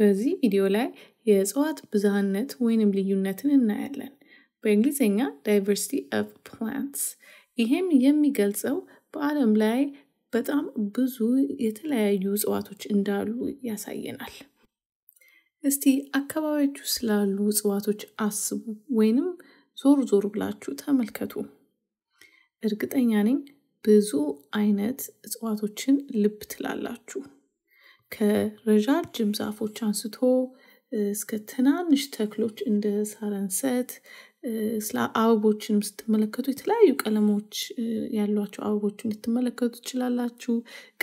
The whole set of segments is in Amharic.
በዚህ ቪዲዮ ላይ የእጽዋት ብዝሃነት ወይንም ልዩነትን እናያለን። በእንግሊዝኛ ዳይቨርሲቲ ኦፍ ፕላንትስ። ይህም የሚገልጸው በዓለም ላይ በጣም ብዙ የተለያዩ እጽዋቶች እንዳሉ ያሳየናል። እስቲ ውስጥ ስላሉ እጽዋቶች አስቡ ወይንም ዞር ዞር ብላችሁ ተመልከቱ። እርግጠኛ ነኝ ብዙ አይነት እጽዋቶችን ልብ ትላላችሁ። ከረዣጅም ዛፎች አንስቶ እስከ ትናንሽ ተክሎች እንደ ሳረንሰት ስለ አበቦችንም ስትመለከቱ የተለያዩ ቀለሞች ያሏቸው አበቦችን ልትመለከቱ ትችላላችሁ።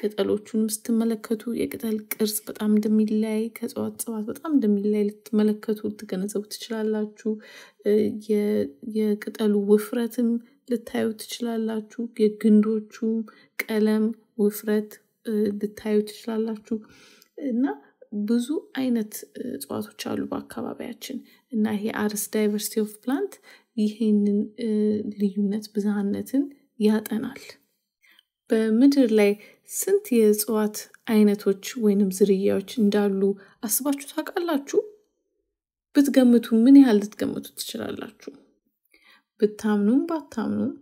ቅጠሎቹንም ስትመለከቱ የቅጠል ቅርጽ በጣም እንደሚለያይ ከእጽዋት እጽዋት በጣም እንደሚለያይ ልትመለከቱ ልትገነዘቡ ትችላላችሁ። የቅጠሉ ውፍረትም ልታዩ ትችላላችሁ። የግንዶቹ ቀለም ውፍረት ልታዩ ትችላላችሁ እና ብዙ አይነት እጽዋቶች አሉ በአካባቢያችን እና ይሄ አርስ ዳይቨርሲቲ ኦፍ ፕላንት ይህንን ልዩነት ብዝሃነትን ያጠናል። በምድር ላይ ስንት የእጽዋት አይነቶች ወይንም ዝርያዎች እንዳሉ አስባችሁ ታውቃላችሁ? ብትገምቱ ምን ያህል ልትገምቱ ትችላላችሁ? ብታምኑም ባታምኑም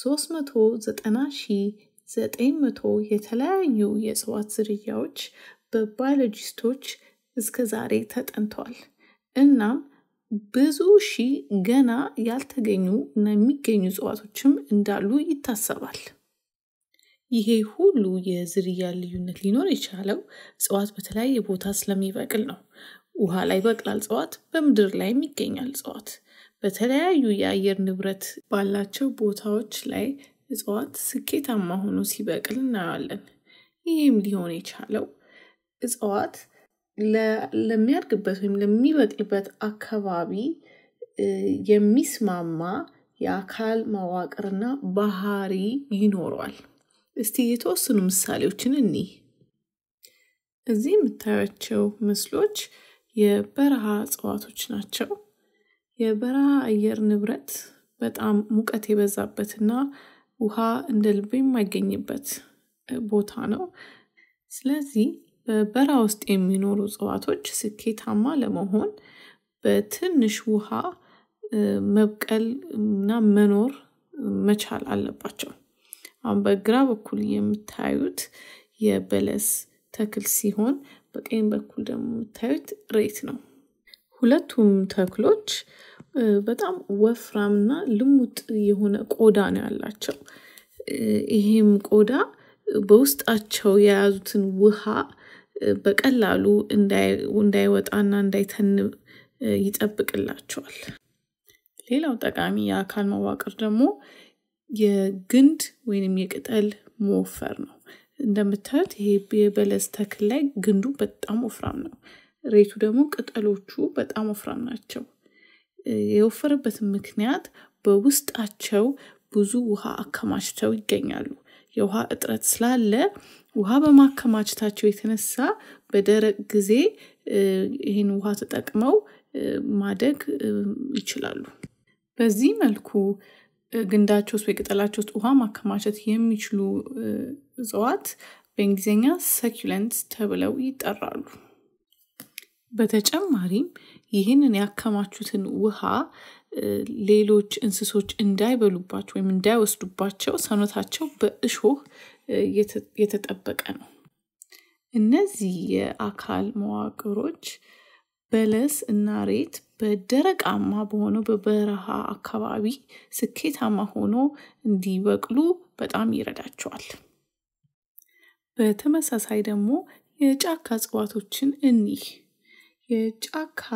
390 ሺህ ዘጠኝ መቶ የተለያዩ የእጽዋት ዝርያዎች በባዮሎጂስቶች እስከ ዛሬ ተጠንተዋል። እናም ብዙ ሺህ ገና ያልተገኙ እና የሚገኙ እጽዋቶችም እንዳሉ ይታሰባል። ይሄ ሁሉ የዝርያ ልዩነት ሊኖር የቻለው እጽዋት በተለያየ ቦታ ስለሚበቅል ነው። ውሃ ላይ ይበቅላል እጽዋት፣ በምድር ላይም ይገኛል እጽዋት። በተለያዩ የአየር ንብረት ባላቸው ቦታዎች ላይ እጽዋት ስኬታማ ሆኖ ሲበቅል እናያለን። ይህም ሊሆን የቻለው እጽዋት ለሚያድግበት ወይም ለሚበቅልበት አካባቢ የሚስማማ የአካል መዋቅርና ባህሪ ይኖረዋል። እስቲ የተወሰኑ ምሳሌዎችን እኒህ። እዚህ የምታያቸው ምስሎች የበረሃ እጽዋቶች ናቸው። የበረሃ አየር ንብረት በጣም ሙቀት የበዛበትና ውሃ እንደ ልብ የማይገኝበት ቦታ ነው። ስለዚህ በበረሃ ውስጥ የሚኖሩ እጽዋቶች ስኬታማ ለመሆን በትንሽ ውሃ መብቀል እና መኖር መቻል አለባቸው። አሁን በግራ በኩል የምታዩት የበለስ ተክል ሲሆን በቀኝ በኩል ደግሞ የምታዩት ሬት ነው። ሁለቱም ተክሎች በጣም ወፍራምና ልሙጥ የሆነ ቆዳ ነው ያላቸው። ይሄም ቆዳ በውስጣቸው የያዙትን ውሃ በቀላሉ እንዳይወጣና እንዳይተንብ ይጠብቅላቸዋል። ሌላው ጠቃሚ የአካል መዋቅር ደግሞ የግንድ ወይንም የቅጠል መወፈር ነው። እንደምታዩት ይሄ የበለስ ተክል ላይ ግንዱ በጣም ወፍራም ነው። ሬቱ ደግሞ ቅጠሎቹ በጣም ወፍራም ናቸው። የወፈረበትን ምክንያት በውስጣቸው ብዙ ውሃ አከማችተው ይገኛሉ። የውሃ እጥረት ስላለ ውሃ በማከማቸታቸው የተነሳ በደረቅ ጊዜ ይህን ውሃ ተጠቅመው ማደግ ይችላሉ። በዚህ መልኩ ግንዳቸው ውስጥ ቅጠላቸው ውስጥ ውሃ ማከማቸት የሚችሉ እጽዋት በእንግሊዝኛ ሰኪለንት ተብለው ይጠራሉ። በተጨማሪም ይህንን ያከማቹትን ውሃ ሌሎች እንስሶች እንዳይበሉባቸው ወይም እንዳይወስዱባቸው ሰውነታቸው በእሾህ የተጠበቀ ነው። እነዚህ የአካል መዋቅሮች በለስ እና ሬት በደረቃማ በሆነው በበረሃ አካባቢ ስኬታማ ሆኖ እንዲበቅሉ በጣም ይረዳቸዋል። በተመሳሳይ ደግሞ የጫካ እጽዋቶችን እኒህ የጫካ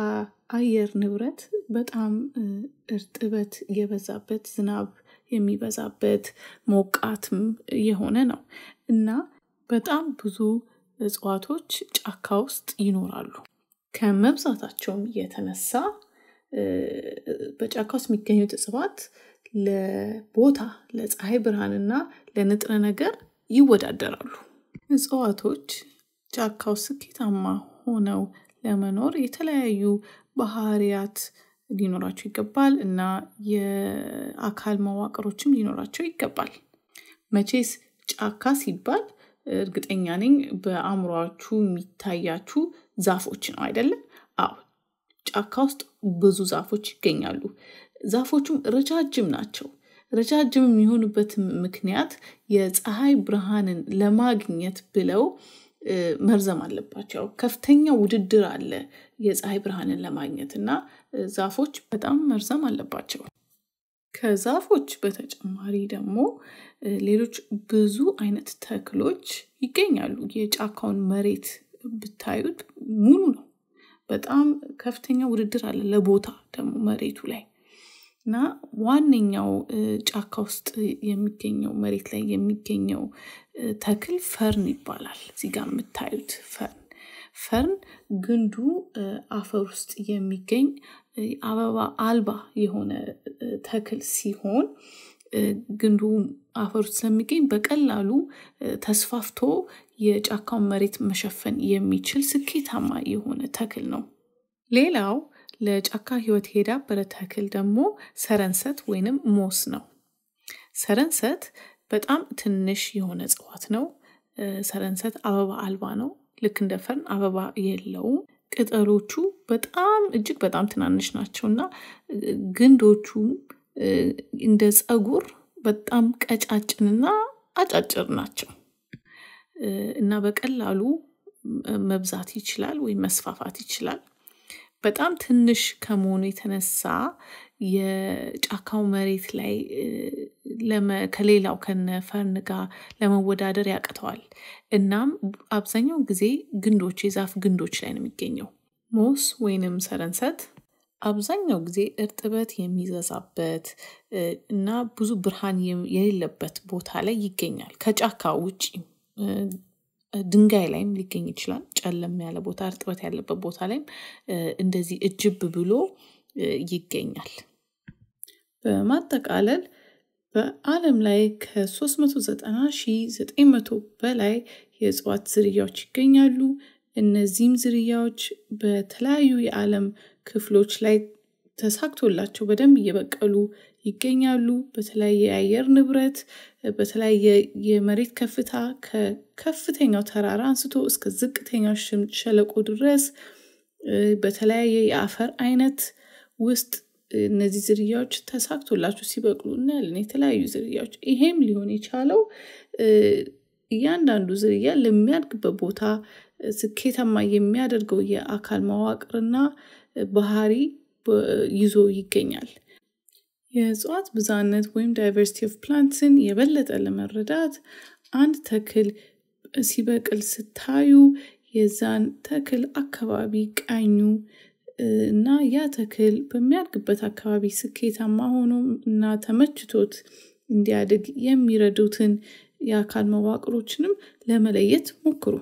አየር ንብረት በጣም እርጥበት የበዛበት ዝናብ የሚበዛበት ሞቃትም የሆነ ነው እና በጣም ብዙ እጽዋቶች ጫካ ውስጥ ይኖራሉ። ከመብዛታቸውም የተነሳ በጫካ ውስጥ የሚገኙት እጽዋት ለቦታ ለፀሐይ ብርሃንና ለንጥረ ነገር ይወዳደራሉ። እጽዋቶች ጫካው ስኬታማ ሆነው ለመኖር የተለያዩ ባህሪያት ሊኖራቸው ይገባል እና የአካል መዋቅሮችም ሊኖራቸው ይገባል። መቼስ ጫካ ሲባል እርግጠኛ ነኝ በአእምሮአችሁ የሚታያችሁ ዛፎች ነው አይደለም አዎ ጫካ ውስጥ ብዙ ዛፎች ይገኛሉ። ዛፎቹም ረጃጅም ናቸው። ረጃጅም የሚሆኑበት ምክንያት የፀሐይ ብርሃንን ለማግኘት ብለው መርዘም አለባቸው። ከፍተኛ ውድድር አለ የፀሐይ ብርሃንን ለማግኘት እና ዛፎች በጣም መርዘም አለባቸው። ከዛፎች በተጨማሪ ደግሞ ሌሎች ብዙ አይነት ተክሎች ይገኛሉ። የጫካውን መሬት ብታዩት ሙሉ ነው። በጣም ከፍተኛ ውድድር አለ ለቦታ ደግሞ መሬቱ ላይ እና ዋነኛው ጫካ ውስጥ የሚገኘው መሬት ላይ የሚገኘው ተክል ፈርን ይባላል። እዚህ ጋር የምታዩት ፈርን ፈርን ግንዱ አፈር ውስጥ የሚገኝ አበባ አልባ የሆነ ተክል ሲሆን ግንዱ አፈር ውስጥ ስለሚገኝ በቀላሉ ተስፋፍቶ የጫካውን መሬት መሸፈን የሚችል ስኬታማ የሆነ ተክል ነው። ሌላው ለጫካ ህይወት ሄዳ በረት ተክል ደግሞ ሰረንሰት ወይንም ሞስ ነው። ሰረንሰት በጣም ትንሽ የሆነ እጽዋት ነው። ሰረንሰት አበባ አልባ ነው። ልክ እንደ ፈርን አበባ የለውም። ቅጠሎቹ በጣም እጅግ በጣም ትናንሽ ናቸው እና ግንዶቹ እንደ ጸጉር በጣም ቀጫጭንና አጫጭር ናቸው እና በቀላሉ መብዛት ይችላል ወይም መስፋፋት ይችላል። በጣም ትንሽ ከመሆኑ የተነሳ የጫካው መሬት ላይ ከሌላው ከነ ጋር ለመወዳደር ያቅተዋል። እናም አብዛኛው ጊዜ ግንዶች፣ የዛፍ ግንዶች ላይ ነው የሚገኘው። ሞስ ወይንም ሰረንሰት አብዛኛው ጊዜ እርጥበት የሚበዛበት እና ብዙ ብርሃን የሌለበት ቦታ ላይ ይገኛል ከጫካ ውጪ ድንጋይ ላይም ሊገኝ ይችላል። ጨለም ያለ ቦታ፣ እርጥበት ያለበት ቦታ ላይም እንደዚህ እጅብ ብሎ ይገኛል። በማጠቃለል በዓለም ላይ ከ 900 በላይ የእጽዋት ዝርያዎች ይገኛሉ። እነዚህም ዝርያዎች በተለያዩ የዓለም ክፍሎች ላይ ተሳክቶላቸው በደንብ እየበቀሉ ይገኛሉ። በተለያየ የአየር ንብረት፣ በተለያየ የመሬት ከፍታ ከከፍተኛው ተራራ አንስቶ እስከ ዝቅተኛው ሸለቆ ድረስ በተለያየ የአፈር አይነት ውስጥ እነዚህ ዝርያዎች ተሳክቶላችሁ ሲበቅሉ እናያለን። የተለያዩ ዝርያዎች ይሄም ሊሆን የቻለው እያንዳንዱ ዝርያ ለሚያድግበት ቦታ ስኬታማ የሚያደርገው የአካል መዋቅርና ባህሪ ይዞ ይገኛል። የእጽዋት ብዛነት ወይም ዳይቨርሲቲ ኦፍ ፕላንትስን የበለጠ ለመረዳት አንድ ተክል ሲበቅል ስታዩ የዛን ተክል አካባቢ ቃኙ እና ያ ተክል በሚያድግበት አካባቢ ስኬታማ ሆኖ እና ተመችቶት እንዲያድግ የሚረዱትን የአካል መዋቅሮችንም ለመለየት ሞክሩ።